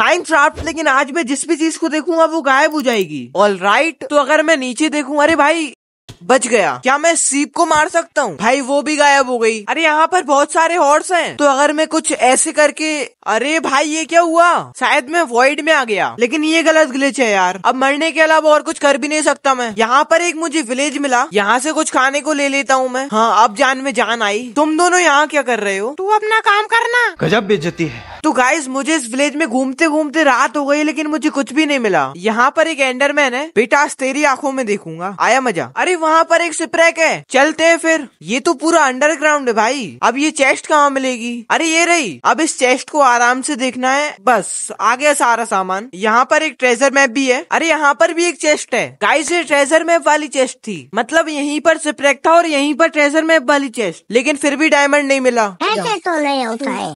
Minecraft लेकिन आज मैं जिस भी चीज को देखूंगा वो गायब हो जाएगी ऑल राइट तो अगर मैं नीचे देखूं अरे भाई बच गया क्या मैं सीप को मार सकता हूँ भाई वो भी गायब हो गई अरे यहाँ पर बहुत सारे हॉर्स हैं तो अगर मैं कुछ ऐसे करके अरे भाई ये क्या हुआ शायद मैं वॉइड में आ गया लेकिन ये गलत ग्लिच है यार अब मरने के अलावा और कुछ कर भी नहीं सकता मैं यहाँ पर एक मुझे विलेज मिला यहाँ से कुछ खाने को ले लेता हूँ मैं हाँ अब जान में जान आई तुम दोनों यहाँ क्या कर रहे हो तू अपना काम करना गजब बेचती है तो गाइस मुझे इस विलेज में घूमते घूमते रात हो गई लेकिन मुझे कुछ भी नहीं मिला यहाँ पर एक एंडरमैन है बेटा तेरी आंखों में देखूंगा आया मजा अरे वहाँ पर एक सिप्रैक है चलते हैं फिर ये तो पूरा अंडरग्राउंड है भाई अब ये चेस्ट कहाँ मिलेगी अरे ये रही अब इस चेस्ट को आराम से देखना है बस आ गया सारा सामान यहाँ पर एक ट्रेजर मैप भी है अरे यहाँ पर भी एक चेस्ट है गाइस ये ट्रेजर मैप वाली चेस्ट थी मतलब यहीं पर सिप्रेक था और यहीं पर ट्रेजर मैप वाली चेस्ट लेकिन फिर भी डायमंड नहीं मिला ऐसे तो नहीं होता है